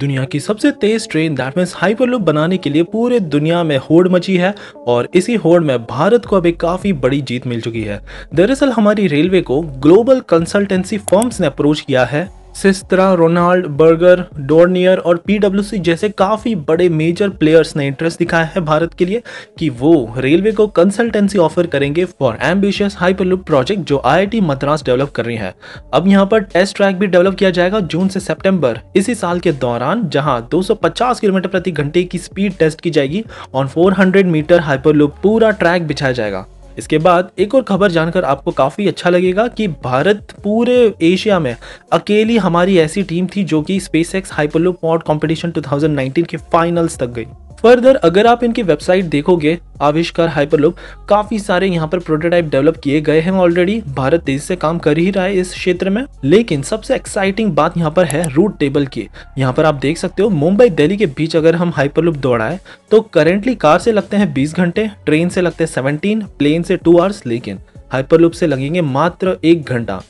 दुनिया की सबसे तेज ट्रेन दैट हाइपर हाइपरलूप बनाने के लिए पूरे दुनिया में होड़ मची है और इसी होड़ में भारत को अभी काफ़ी बड़ी जीत मिल चुकी है दरअसल हमारी रेलवे को ग्लोबल कंसल्टेंसी फॉर्म्स ने अप्रोच किया है सिस्त्रा रोनाल्ड बर्गर डोरनियर और पीडब्ल्यूसी जैसे काफ़ी बड़े मेजर प्लेयर्स ने इंटरेस्ट दिखाया है भारत के लिए कि वो रेलवे को कंसल्टेंसी ऑफर करेंगे फॉर एम्बिशियस हाइपरलूप प्रोजेक्ट जो आईआईटी मद्रास डेवलप कर रही है अब यहाँ पर टेस्ट ट्रैक भी डेवलप किया जाएगा जून से सेप्टेम्बर इसी साल के दौरान जहाँ दो किलोमीटर प्रति घंटे की स्पीड टेस्ट की जाएगी ऑन फोर मीटर लुप पूरा ट्रैक बिछाया जाएगा इसके बाद एक और खबर जानकर आपको काफ़ी अच्छा लगेगा कि भारत पूरे एशिया में अकेली हमारी ऐसी टीम थी जो कि SpaceX hyperloop pod competition two के फाइनल्स तक गई फर्दर अगर आप इनकी वेबसाइट देखोगे आविष्कार हाइपरलूप काफ़ी सारे यहाँ पर प्रोटोटाइप डेवलप किए गए हैं ऑलरेडी भारत तेजी से काम कर ही रहा है इस क्षेत्र में लेकिन सबसे एक्साइटिंग बात यहाँ पर है रूट टेबल की यहाँ पर आप देख सकते हो मुंबई दिल्ली के बीच अगर हम हाइपरलूप दौड़ाए तो करेंटली कार से लगते हैं बीस घंटे ट्रेन से लगते हैं सेवनटीन प्लेन से टू आवर्स लेकिन हाइपरलूप से लगेंगे मात्र एक घंटा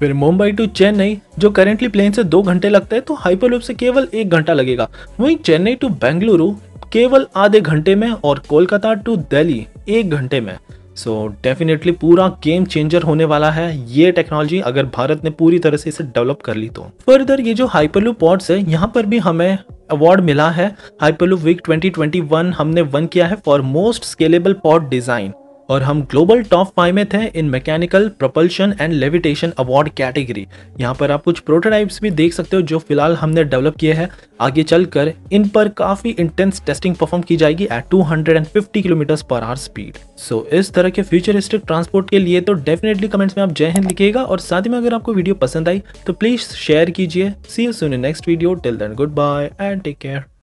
फिर मुंबई टू चेन्नई जो करेंटली प्लेन से दो घंटे लगते हैं तो हाइपरलूप से केवल एक घंटा लगेगा वहीं चेन्नई टू बेंगलुरु केवल आधे घंटे में और कोलकाता टू दिल्ली एक घंटे में सो so, डेफिनेटली पूरा गेम चेंजर होने वाला है ये टेक्नोलॉजी अगर भारत ने पूरी तरह से इसे डेवलप कर ली तो फर्दर ये जो हाइपरलू पॉड्स है यहाँ पर भी हमें अवार्ड मिला है हाइपरलू वीक 2021 हमने वन किया है for most scalable pod design और हम ग्लोबल टॉप फाइव में थे in mechanical propulsion and levitation award category यहाँ पर आप कुछ प्रोटोटाइप्स भी देख सकते हो जो फिलहाल हमने डेवलप किए हैं आगे चलकर इन पर काफ़ी इंटेंस टेस्टिंग परफॉर्म की जाएगी at 250 kilometer per hour speed so इस तरह के फ्यूचरिस्टिक ट्रांसपोर्ट के लिए तो डेफिनेटली कमेंट्स में आप जय हिंद लिखिएगा और साथ ही में अगर आपको वीडियो पसंद आई तो प्लीज़ शेयर कीजिए see you soon next video till then good bye and take care